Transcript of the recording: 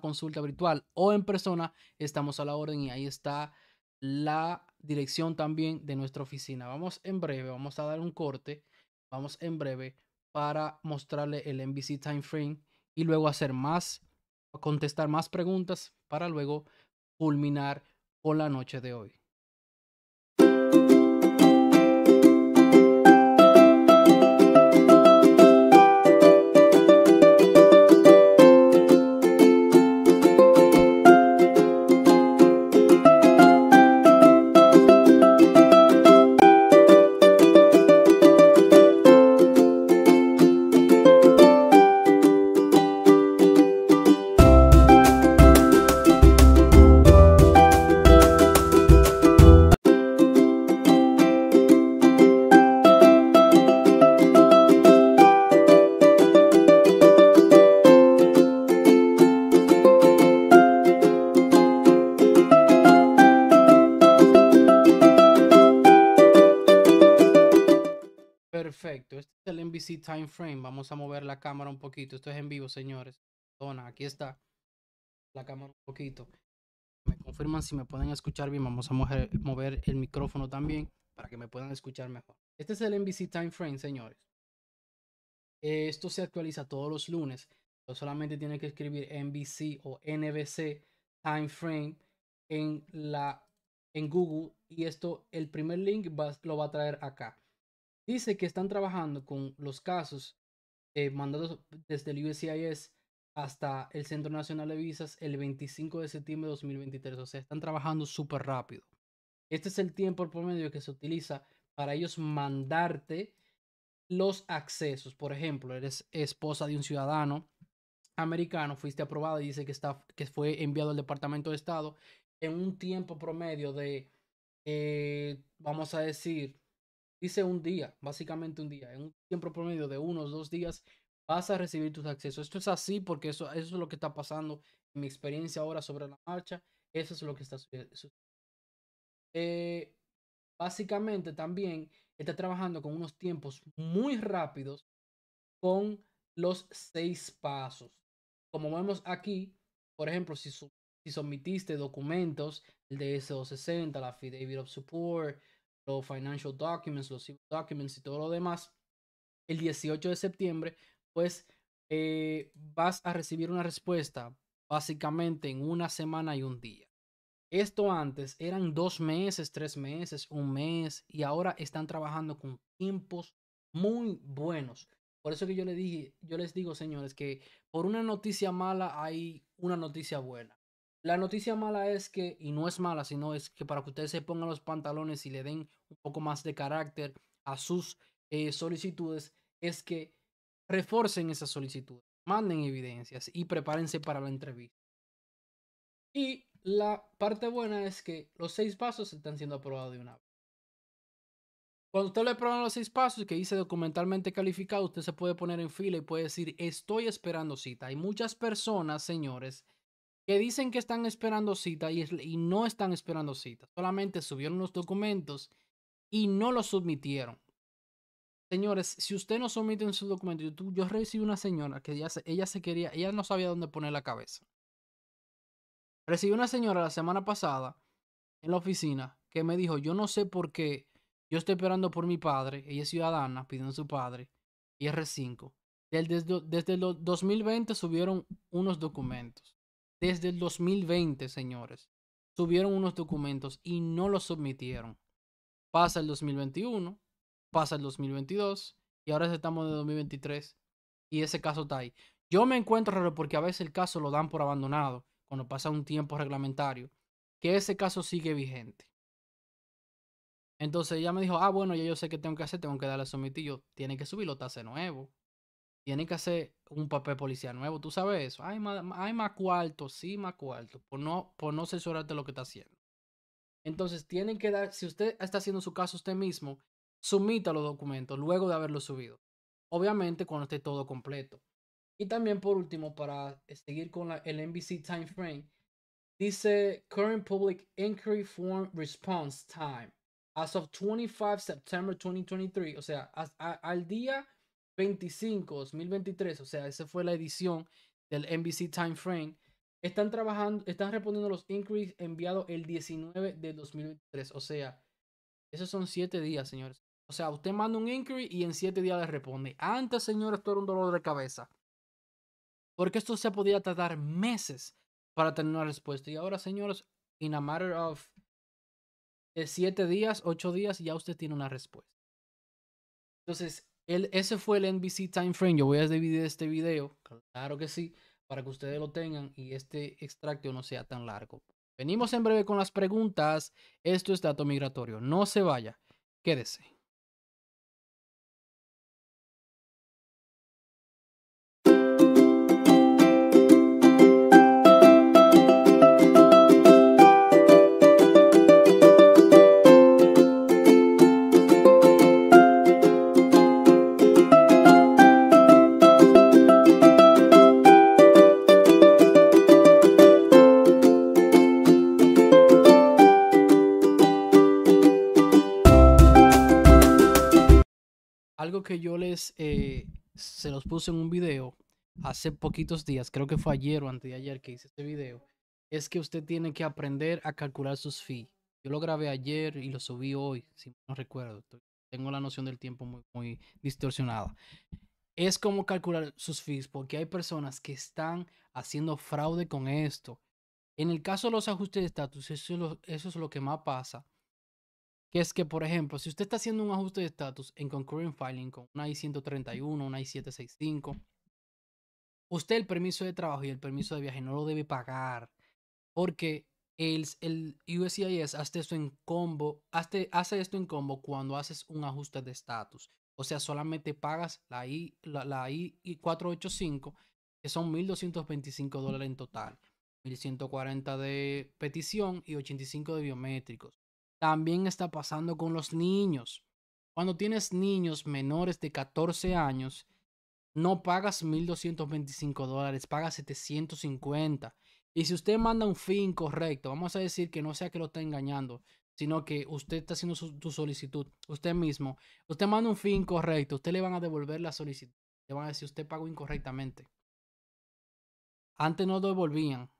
consulta virtual o en persona, estamos a la orden y ahí está la dirección también de nuestra oficina. Vamos en breve, vamos a dar un corte, vamos en breve para mostrarle el MVC time frame y luego hacer más, contestar más preguntas para luego culminar con la noche de hoy. time frame. Vamos a mover la cámara un poquito. Esto es en vivo, señores. Dona, aquí está. La cámara un poquito. Me confirman si me pueden escuchar bien. Vamos a mover, el micrófono también para que me puedan escuchar mejor. Este es el NBC time frame, señores. Esto se actualiza todos los lunes. solamente tiene que escribir NBC o NBC time frame en la en Google y esto el primer link lo va a traer acá dice que están trabajando con los casos eh, mandados desde el USCIS hasta el Centro Nacional de Visas el 25 de septiembre de 2023. O sea, están trabajando súper rápido. Este es el tiempo promedio que se utiliza para ellos mandarte los accesos. Por ejemplo, eres esposa de un ciudadano americano, fuiste aprobado y dice que, está, que fue enviado al Departamento de Estado en un tiempo promedio de, eh, vamos a decir, dice un día, básicamente un día, en un tiempo promedio de unos dos días vas a recibir tus accesos. Esto es así porque eso, es lo que está pasando en mi experiencia ahora sobre la marcha. Eso es lo que está sucediendo. Eh, básicamente también está trabajando con unos tiempos muy rápidos con los seis pasos. Como vemos aquí, por ejemplo, si, si sometiste documentos, el DSO60, la FIDA, of Support, los financial documents, los documents y todo lo demás, el 18 de septiembre, pues eh, vas a recibir una respuesta básicamente en una semana y un día. Esto antes eran dos meses, tres meses, un mes, y ahora están trabajando con tiempos muy buenos. Por eso que yo dije, yo les digo, señores, que por una noticia mala hay una noticia buena. La noticia mala es que, y no es mala, sino es que para que ustedes se pongan los pantalones y le den un poco más de carácter a sus eh, solicitudes, es que reforcen esas solicitudes, manden evidencias y prepárense para la entrevista. Y la parte buena es que los seis pasos están siendo aprobados de una vez. Cuando usted le prueban los seis pasos que dice documentalmente calificado, usted se puede poner en fila y puede decir, estoy esperando cita. Hay muchas personas, señores, que dicen que están esperando cita y, no están esperando cita. Solamente subieron los documentos y no los submitieron. Señores, si usted no somete en su documento, yo, recibí una señora que ella se, ella se quería, ella no sabía dónde poner la cabeza. Recibí una señora la semana pasada en la oficina que me dijo, yo no sé por qué yo estoy esperando por mi padre, ella es ciudadana, pidiendo a su padre, y R5. Desde, desde el 2020 subieron unos documentos. Desde el 2020, señores, subieron unos documentos y no los submitieron. Pasa el 2021, pasa el 2022 y ahora estamos en el 2023 y ese caso está ahí. Yo me encuentro raro porque a veces el caso lo dan por abandonado cuando pasa un tiempo reglamentario, que ese caso sigue vigente. Entonces ella me dijo, ah, bueno, ya yo sé que tengo que hacer, tengo que darle a tiene que subirlo, está de nuevo. Tienen que hacer un papel policial nuevo. Tú sabes eso. Hay más, hay cuarto, sí, más cuarto. Por no, por no censurarte lo que está haciendo. Entonces, tienen que dar, si usted está haciendo su caso usted mismo, sumita los documentos luego de haberlos subido. Obviamente, cuando esté todo completo. Y también, por último, para eh, seguir con el NBC time frame, dice Current Public Inquiry Form Response Time. As of 25 September 2023, o sea, al día 25, 2023, o sea, esa fue la edición del NBC Time Frame, están trabajando, están respondiendo los inquiries enviados el 19 de 2023, o sea, esos son siete días, señores. O sea, usted manda un inquiry y en siete días le responde. Antes, señores, esto era un dolor de cabeza. Porque esto se podía tardar meses para tener una respuesta. Y ahora, señores, in a matter of eh, siete días, 8 días, ya usted tiene una respuesta. Entonces, ese fue el NBC time frame. Yo voy a dividir este video, claro que sí, para que ustedes lo tengan y este extracto no sea tan largo. Venimos en breve con las preguntas. Esto es dato migratorio. No se vaya, quédese. algo que yo les eh, se los puse en un video hace poquitos días, creo que fue ayer o antes de ayer que hice este video, es que usted tiene que aprender a calcular sus fees. Yo lo grabé ayer y lo subí hoy, si no recuerdo. Tengo la noción del tiempo muy, muy distorsionada. Es como calcular sus fees, porque hay personas que están haciendo fraude con esto. En el caso de los ajustes de estatus, eso, es eso es lo que más pasa que es que, por ejemplo, si usted está haciendo un ajuste de estatus en Concurrent Filing con una I-131, una I-765, usted el permiso de trabajo y el permiso de viaje no lo debe pagar porque el, el USCIS hace esto en combo, hace, esto en combo cuando haces un ajuste de estatus. O sea, solamente pagas la, I, la, la I-485, que son 1.225 dólares en total. 1.140 de petición y 85 de biométricos también está pasando con los niños. Cuando tienes niños menores de 14 años, no pagas 1.225 dólares, pagas 750. Y si usted manda un fin incorrecto, vamos a decir que no sea que lo esté engañando, sino que usted está haciendo su, solicitud, usted mismo, usted manda un fin incorrecto, usted le van a devolver la solicitud, le van a decir usted pagó incorrectamente. Antes no devolvían,